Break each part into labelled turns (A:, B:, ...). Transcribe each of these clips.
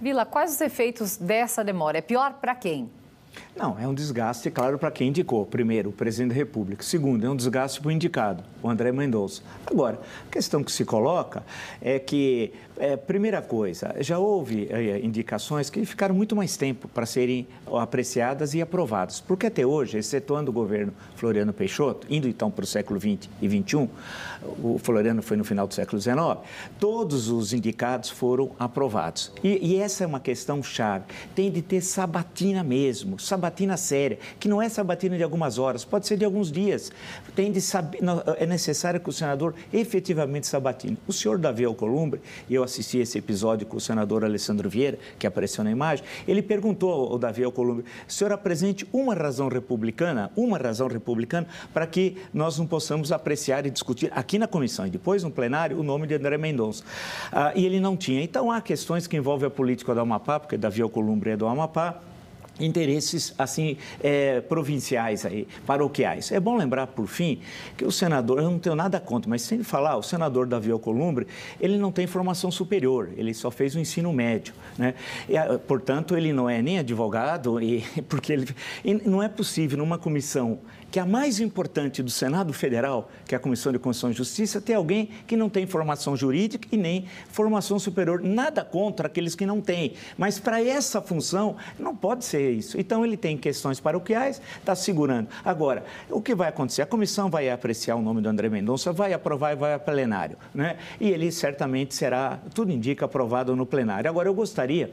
A: Vila, quais os efeitos dessa demora? É pior para quem? Não, é um desgaste, claro, para quem indicou. Primeiro, o presidente da República. Segundo, é um desgaste para o indicado, o André Mendonça. Agora, a questão que se coloca é que, é, primeira coisa, já houve é, indicações que ficaram muito mais tempo para serem apreciadas e aprovadas. Porque até hoje, excetuando o governo Floriano Peixoto, indo então para o século XX e XXI, o Floriano foi no final do século XIX, todos os indicados foram aprovados. E, e essa é uma questão chave. Tem de ter sabatina mesmo, sabatina sabatina séria, que não é sabatina de algumas horas, pode ser de alguns dias. Tem de saber, é necessário que o senador efetivamente sabatine. O senhor Davi Alcolumbre, e eu assisti esse episódio com o senador Alessandro Vieira, que apareceu na imagem, ele perguntou ao Davi Alcolumbre, senhor apresente uma razão republicana, uma razão republicana, para que nós não possamos apreciar e discutir aqui na comissão e depois no plenário o nome de André Mendonça. Ah, e ele não tinha. Então, há questões que envolvem a política do Amapá, porque Davi Alcolumbre é do Amapá, interesses assim é, provinciais aí, paroquiais. É bom lembrar, por fim, que o senador, eu não tenho nada contra, mas sem falar, o senador Davi Alcolumbre, ele não tem formação superior, ele só fez o ensino médio, né? E, ah, portanto, ele não é nem advogado e porque ele e não é possível numa comissão que é a mais importante do Senado Federal, que é a Comissão de Constituição e Justiça, ter alguém que não tem formação jurídica e nem formação superior. Nada contra aqueles que não têm, mas para essa função não pode ser fazer isso. Então, ele tem questões paroquiais, está segurando. Agora, o que vai acontecer? A comissão vai apreciar o nome do André Mendonça, vai aprovar e vai a plenário. Né? E ele certamente será, tudo indica, aprovado no plenário. Agora, eu gostaria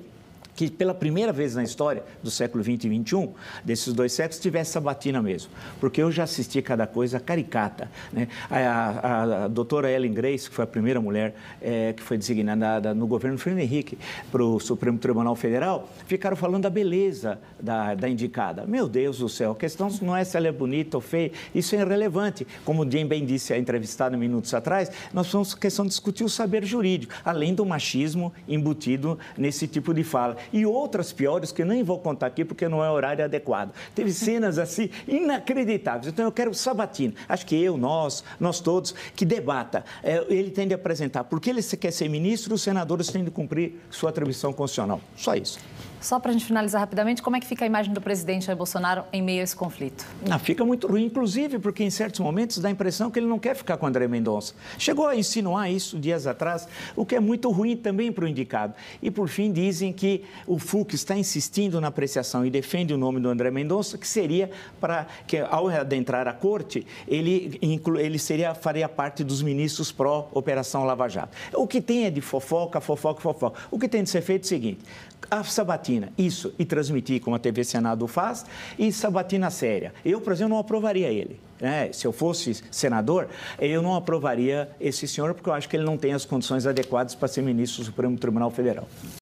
A: que pela primeira vez na história do século 20 e 21, desses dois séculos, tivesse essa batina mesmo. Porque eu já assisti cada coisa caricata. Né? A, a, a doutora Ellen Grace, que foi a primeira mulher é, que foi designada no governo Fernando Henrique para o Supremo Tribunal Federal, ficaram falando da beleza da, da indicada. Meu Deus do céu, a questão não é se ela é bonita ou feia, isso é irrelevante. Como o Jim bem disse a entrevistada minutos atrás, nós somos questão de discutir o saber jurídico, além do machismo embutido nesse tipo de fala e outras piores que nem vou contar aqui porque não é horário adequado. Teve cenas assim inacreditáveis. Então eu quero Sabatino, acho que eu, nós, nós todos, que debata. É, ele tem de apresentar porque ele quer ser ministro, os senadores têm de cumprir sua atribuição constitucional. Só isso. Só para a gente finalizar rapidamente, como é que fica a imagem do presidente Jair Bolsonaro em meio a esse conflito? Ah, fica muito ruim, inclusive porque em certos momentos dá a impressão que ele não quer ficar com André Mendonça. Chegou a insinuar isso dias atrás, o que é muito ruim também para o indicado. E por fim dizem que o Fux está insistindo na apreciação e defende o nome do André Mendonça, que seria para que ao adentrar a corte, ele, inclu, ele seria, faria parte dos ministros pró-Operação Lava Jato. O que tem é de fofoca, fofoca, fofoca. O que tem de ser feito é o seguinte, a Sabatina sabatina. Isso, e transmitir, como a TV Senado faz, e sabatina séria. Eu, por exemplo, não aprovaria ele. Né? Se eu fosse senador, eu não aprovaria esse senhor, porque eu acho que ele não tem as condições adequadas para ser ministro do Supremo Tribunal Federal.